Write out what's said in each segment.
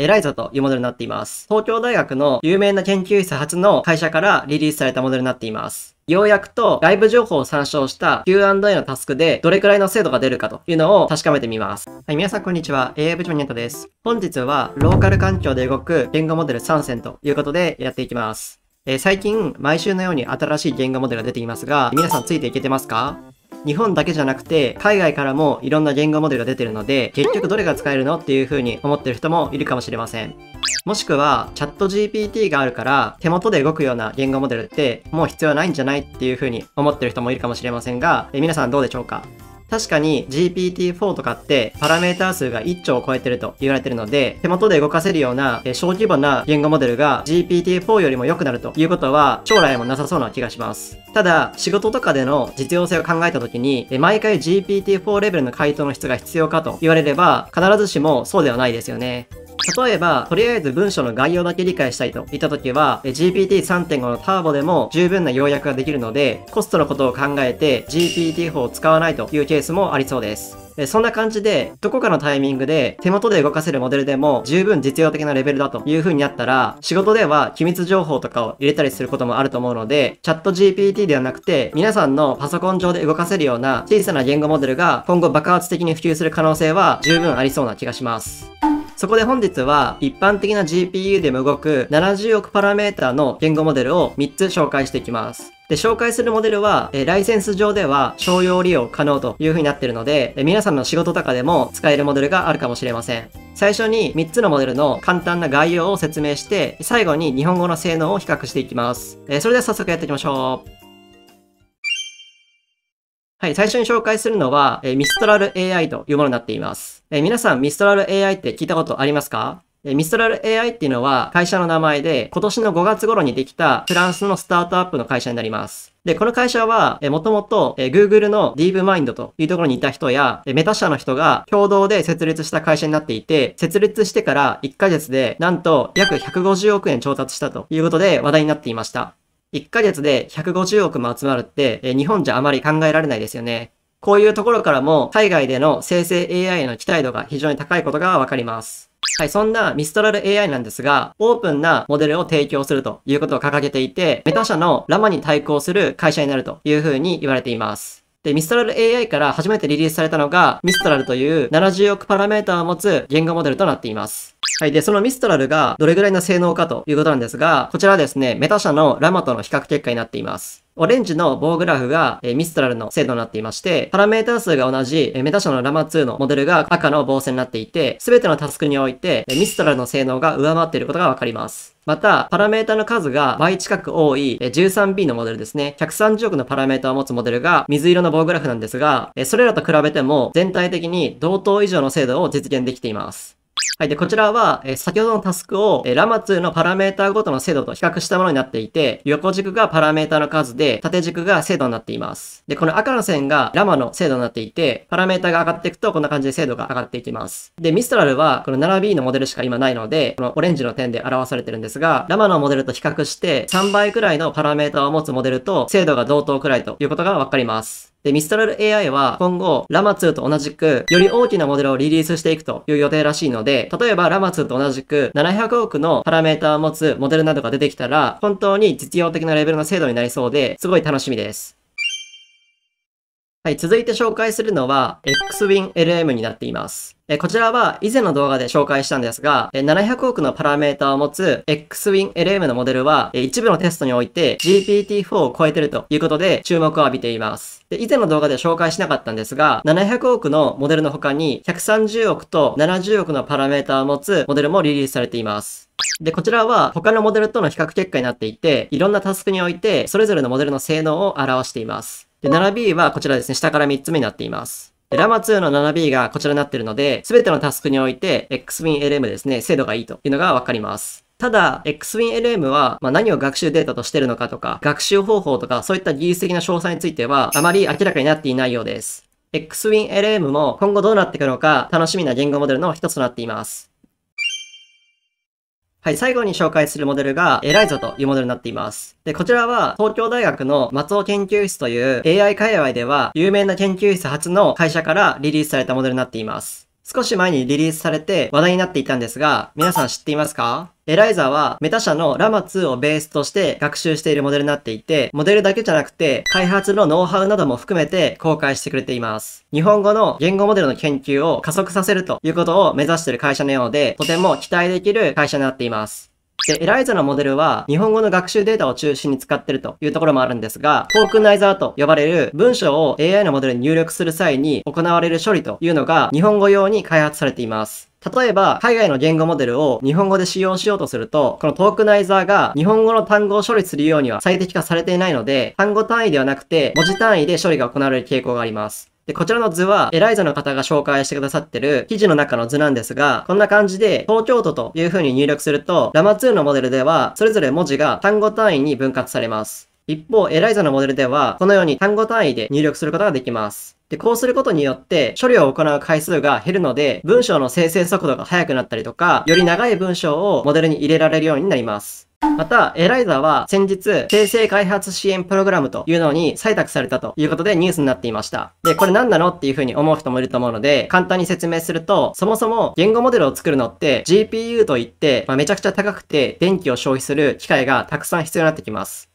エライザというモデルになっています。東京大学の有名な研究室初の会社からリリースされたモデルになっています。ようやくと外部情報を参照した Q&A のタスクでどれくらいの精度が出るかというのを確かめてみます。はい、皆さんこんにちは。AI 部長ニャントです。本日はローカル環境で動く言語モデル3選ということでやっていきます。えー、最近、毎週のように新しい言語モデルが出ていますが、皆さんついていけてますか日本だけじゃなくて、海外からもいろんな言語モデルが出てるので、結局どれが使えるのっていう風に思ってる人もいるかもしれません。もしくは、チャット GPT があるから、手元で動くような言語モデルって、もう必要ないんじゃないっていう風に思ってる人もいるかもしれませんが、え皆さんどうでしょうか確かに GPT-4 とかってパラメータ数が1兆を超えてると言われてるので、手元で動かせるような小規模な言語モデルが GPT-4 よりも良くなるということは将来もなさそうな気がします。ただ、仕事とかでの実用性を考えた時に、毎回 GPT-4 レベルの回答の質が必要かと言われれば、必ずしもそうではないですよね。例えば、とりあえず文章の概要だけ理解したいといった時は、GPT3.5 のターボでも十分な要約ができるので、コストのことを考えて GPT-4 を使わないというケースもありそうです。えそんな感じで、どこかのタイミングで手元で動かせるモデルでも十分実用的なレベルだという風になったら、仕事では機密情報とかを入れたりすることもあると思うので、チャット GPT ではなくて、皆さんのパソコン上で動かせるような小さな言語モデルが今後爆発的に普及する可能性は十分ありそうな気がします。そこで本日は一般的な GPU でも動く70億パラメータの言語モデルを3つ紹介していきます。で、紹介するモデルは、えライセンス上では商用利用可能という風になってるので、え皆さんの仕事とかでも使えるモデルがあるかもしれません。最初に3つのモデルの簡単な概要を説明して、最後に日本語の性能を比較していきます。えそれでは早速やっていきましょう。はい、最初に紹介するのは、えミストラル AI というものになっています。え皆さん、ミストラル AI って聞いたことありますかで、ミストラル AI っていうのは会社の名前で、今年の5月頃にできたフランスのスタートアップの会社になります。で、この会社は、えもともと、え Google の DeepMind というところにいた人や、えメタ社の人が共同で設立した会社になっていて、設立してから1ヶ月で、なんと約150億円調達したということで話題になっていました。1ヶ月で150億も集まるって、え日本じゃあまり考えられないですよね。こういうところからも、海外での生成 AI への期待度が非常に高いことがわかります。はい、そんなミストラル AI なんですが、オープンなモデルを提供するということを掲げていて、メタ社のラマに対抗する会社になるというふうに言われています。で、ミストラル AI から初めてリリースされたのが、ミストラルという70億パラメータを持つ言語モデルとなっています。はい。で、そのミストラルがどれぐらいの性能かということなんですが、こちらはですね、メタ社のラマとの比較結果になっています。オレンジの棒グラフが、えミストラルの精度になっていまして、パラメータ数が同じ、えメタ社のラマ2のモデルが赤の棒線になっていて、すべてのタスクにおいて、えミストラルの性能が上回っていることがわかります。また、パラメータの数が倍近く多い 13B のモデルですね。130億のパラメータを持つモデルが水色の棒グラフなんですが、それらと比べても全体的に同等以上の精度を実現できています。はい。で、こちらは、え先ほどのタスクを、えラマ2のパラメータごとの精度と比較したものになっていて、横軸がパラメータの数で、縦軸が精度になっています。で、この赤の線がラマの精度になっていて、パラメータが上がっていくと、こんな感じで精度が上がっていきます。で、ミストラルは、この 7B のモデルしか今ないので、このオレンジの点で表されてるんですが、ラマのモデルと比較して、3倍くらいのパラメータを持つモデルと、精度が同等くらいということがわかります。で、ミストラル AI は今後、ラマ2と同じく、より大きなモデルをリリースしていくという予定らしいので、例えばラマ2と同じく、700億のパラメーターを持つモデルなどが出てきたら、本当に実用的なレベルの精度になりそうで、すごい楽しみです。はい、続いて紹介するのは XWinLM になっています。えこちらは以前の動画で紹介したんですが、700億のパラメータを持つ XWinLM のモデルは、一部のテストにおいて GPT-4 を超えてるということで注目を浴びています。で以前の動画で紹介しなかったんですが、700億のモデルの他に130億と70億のパラメータを持つモデルもリリースされています。で、こちらは他のモデルとの比較結果になっていて、いろんなタスクにおいて、それぞれのモデルの性能を表しています。で、7B はこちらですね、下から3つ目になっています。で、ラマ2の 7B がこちらになっているので、すべてのタスクにおいて XWinLM ですね、精度がいいというのがわかります。ただ、XWinLM は、まあ、何を学習データとしているのかとか、学習方法とか、そういった技術的な詳細については、あまり明らかになっていないようです。XWinLM も今後どうなっていくのか、楽しみな言語モデルの一つとなっています。はい、最後に紹介するモデルが、エライゾというモデルになっています。で、こちらは、東京大学の松尾研究室という AI 界隈では、有名な研究室初の会社からリリースされたモデルになっています。少し前にリリースされて話題になっていたんですが、皆さん知っていますかエライザはメタ社のラマ2をベースとして学習しているモデルになっていて、モデルだけじゃなくて開発のノウハウなども含めて公開してくれています。日本語の言語モデルの研究を加速させるということを目指している会社のようで、とても期待できる会社になっています。で、エライザのモデルは日本語の学習データを中心に使ってるというところもあるんですが、トークナイザーと呼ばれる文章を AI のモデルに入力する際に行われる処理というのが日本語用に開発されています。例えば、海外の言語モデルを日本語で使用しようとすると、このトークナイザーが日本語の単語を処理するようには最適化されていないので、単語単位ではなくて、文字単位で処理が行われる傾向があります。で、こちらの図は、エライザの方が紹介してくださってる記事の中の図なんですが、こんな感じで、東京都という風に入力すると、ラマ2のモデルでは、それぞれ文字が単語単位に分割されます。一方、エライザのモデルでは、このように単語単位で入力することができます。で、こうすることによって、処理を行う回数が減るので、文章の生成速度が速くなったりとか、より長い文章をモデルに入れられるようになります。また、エライザは先日、生成開発支援プログラムというのに採択されたということでニュースになっていました。で、これ何なのっていうふうに思う人もいると思うので、簡単に説明すると、そもそも言語モデルを作るのって GPU といって、まあ、めちゃくちゃ高くて電気を消費する機械がたくさん必要になってきます。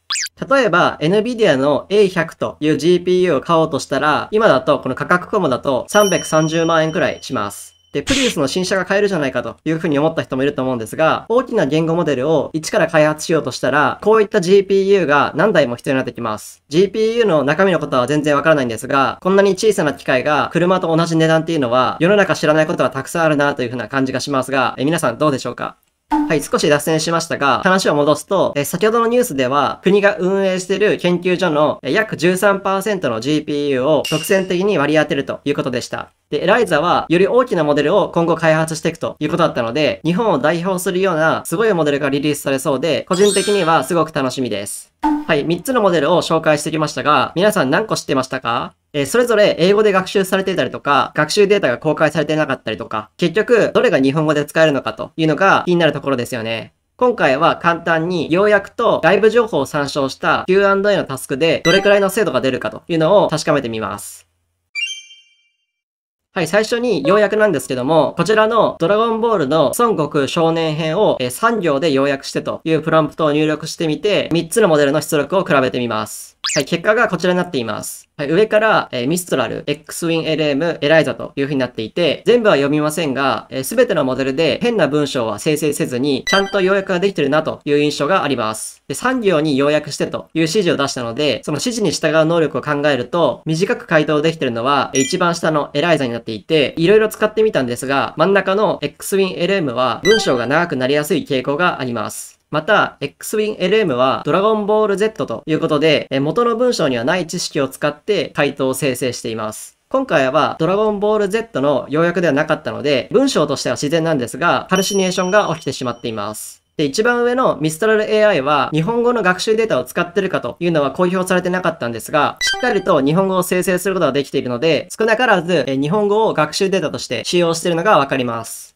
例えば、NVIDIA の A100 という GPU を買おうとしたら、今だとこの価格コムだと330万円くらいします。で、プリウスの新車が買えるじゃないかというふうに思った人もいると思うんですが、大きな言語モデルを一から開発しようとしたら、こういった GPU が何台も必要になってきます。GPU の中身のことは全然わからないんですが、こんなに小さな機械が車と同じ値段っていうのは、世の中知らないことがたくさんあるなというふうな感じがしますが、え皆さんどうでしょうかはい、少し脱線しましたが、話を戻すと、え先ほどのニュースでは、国が運営している研究所の約13%の GPU を独占的に割り当てるということでした。で、エライザは、より大きなモデルを今後開発していくということだったので、日本を代表するような、すごいモデルがリリースされそうで、個人的にはすごく楽しみです。はい、3つのモデルを紹介してきましたが、皆さん何個知ってましたかえそれぞれ英語で学習されていたりとか、学習データが公開されていなかったりとか、結局、どれが日本語で使えるのかというのが気になるところですよね。今回は簡単に要約と外部情報を参照した Q&A のタスクでどれくらいの精度が出るかというのを確かめてみます。はい、最初に要約なんですけども、こちらのドラゴンボールの孫悟空少年編を3行で要約してというプロンプトを入力してみて、3つのモデルの出力を比べてみます。はい、結果がこちらになっています。はい、上から、えー、ミストラル、X w i n LM、エライザという風になっていて、全部は読みませんが、す、えー、べ、てのモデルで変な文章は生成せずに、ちゃんと要約ができてるなという印象があります。で、3行に要約してという指示を出したので、その指示に従う能力を考えると、短く回答できてるのは、一番下のエライザになっていて、いろいろ使ってみたんですが、真ん中の X w i n LM は文章が長くなりやすい傾向があります。また、X-WingLM はドラゴンボール Z ということで、元の文章にはない知識を使って回答を生成しています。今回はドラゴンボール Z の要約ではなかったので、文章としては自然なんですが、ハルシネーションが起きてしまっています。で、一番上のミストラル AI は日本語の学習データを使ってるかというのは公表されてなかったんですが、しっかりと日本語を生成することができているので、少なからず日本語を学習データとして使用しているのがわかります。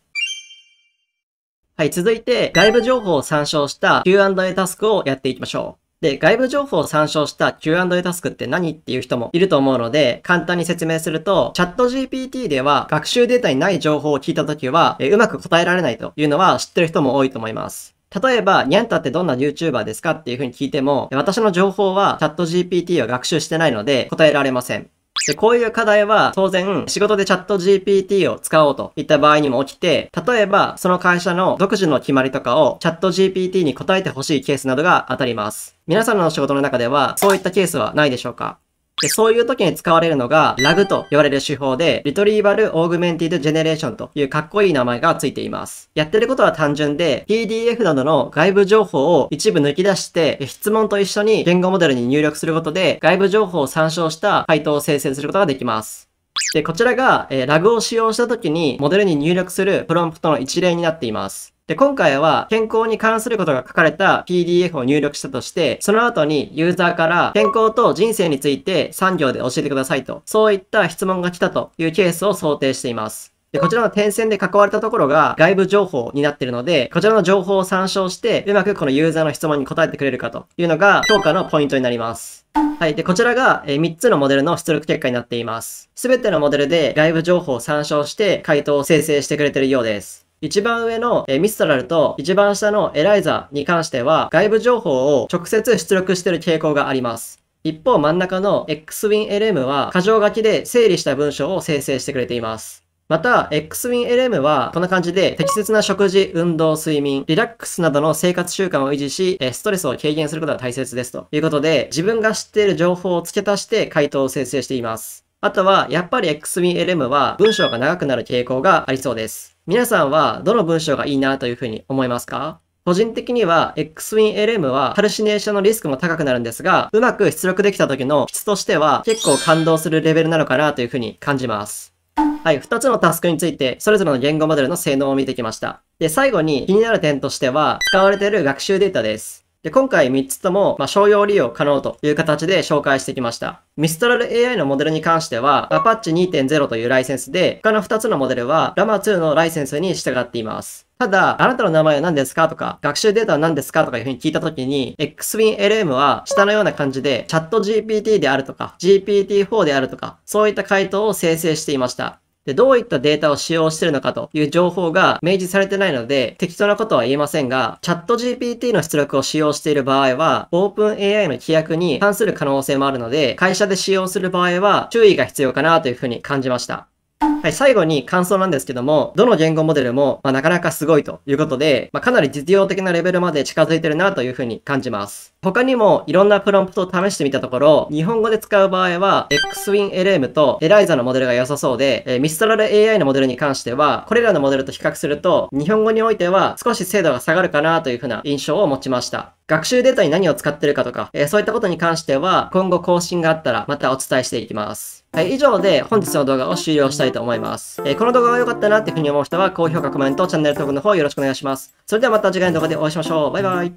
はい、続いて外部情報を参照した Q&A タスクをやっていきましょう。で、外部情報を参照した Q&A タスクって何っていう人もいると思うので、簡単に説明すると、チャット GPT では学習データにない情報を聞いたときはえ、うまく答えられないというのは知ってる人も多いと思います。例えば、ニャンタってどんな YouTuber ですかっていうふうに聞いても、私の情報はチャット GPT は学習してないので答えられません。で、こういう課題は当然仕事でチャット GPT を使おうといった場合にも起きて、例えばその会社の独自の決まりとかをチャット GPT に答えてほしいケースなどが当たります。皆さんの仕事の中ではそういったケースはないでしょうかで、そういう時に使われるのが、ラグと言われる手法で、リトリーバル・オーグメンティド・ジェネレーションというかっこいい名前がついています。やってることは単純で、PDF などの外部情報を一部抜き出して、質問と一緒に言語モデルに入力することで、外部情報を参照した回答を生成することができます。で、こちらが、えー、ラグを使用した時にモデルに入力するプロンプトの一例になっています。で、今回は健康に関することが書かれた PDF を入力したとして、その後にユーザーから健康と人生について産業で教えてくださいと、そういった質問が来たというケースを想定しています。で、こちらの点線で囲われたところが外部情報になっているので、こちらの情報を参照して、うまくこのユーザーの質問に答えてくれるかというのが評価のポイントになります。はい。で、こちらが、え3つのモデルの出力結果になっています。すべてのモデルで外部情報を参照して回答を生成してくれているようです。一番上のミストラルと一番下のエライザに関しては外部情報を直接出力している傾向があります。一方真ん中の XWinLM は箇条書きで整理した文章を生成してくれています。また、XWinLM はこんな感じで適切な食事、運動、睡眠、リラックスなどの生活習慣を維持し、ストレスを軽減することが大切ですということで、自分が知っている情報を付け足して回答を生成しています。あとは、やっぱり XWinLM は文章が長くなる傾向がありそうです。皆さんはどの文章がいいなというふうに思いますか個人的には XWinLM はハルシネーションのリスクも高くなるんですが、うまく出力できた時の質としては結構感動するレベルなのかなというふうに感じます。はい、2つのタスクについて、それぞれの言語モデルの性能を見てきました。で、最後に気になる点としては、使われている学習データです。で、今回3つとも、まあ、商用利用可能という形で紹介してきました。ミストラル AI のモデルに関しては、アパッチ2.0というライセンスで、他の2つのモデルはラマ a m a 2のライセンスに従っています。ただ、あなたの名前は何ですかとか、学習データは何ですかとかいうふうに聞いたときに、XWinLM は下のような感じで、チャット GPT であるとか、GPT-4 であるとか、そういった回答を生成していました。で、どういったデータを使用してるのかという情報が明示されてないので、適当なことは言えませんが、チャット GPT の出力を使用している場合は、OpenAI の規約に関する可能性もあるので、会社で使用する場合は注意が必要かなというふうに感じました。はい、最後に感想なんですけども、どの言語モデルも、まあ、なかなかすごいということで、まあ、かなり実用的なレベルまで近づいてるなというふうに感じます。他にもいろんなプロンプトを試してみたところ、日本語で使う場合は、XWinLM とエライザのモデルが良さそうで、えー、ミストラル AI のモデルに関しては、これらのモデルと比較すると、日本語においては少し精度が下がるかなというふうな印象を持ちました。学習データに何を使ってるかとか、えー、そういったことに関しては、今後更新があったらまたお伝えしていきます。はい、以上で本日の動画を終了したいと思います。えー、この動画が良かったなっていうふうに思う人は、高評価、コメント、チャンネル登録の方よろしくお願いします。それではまた次回の動画でお会いしましょう。バイバイ。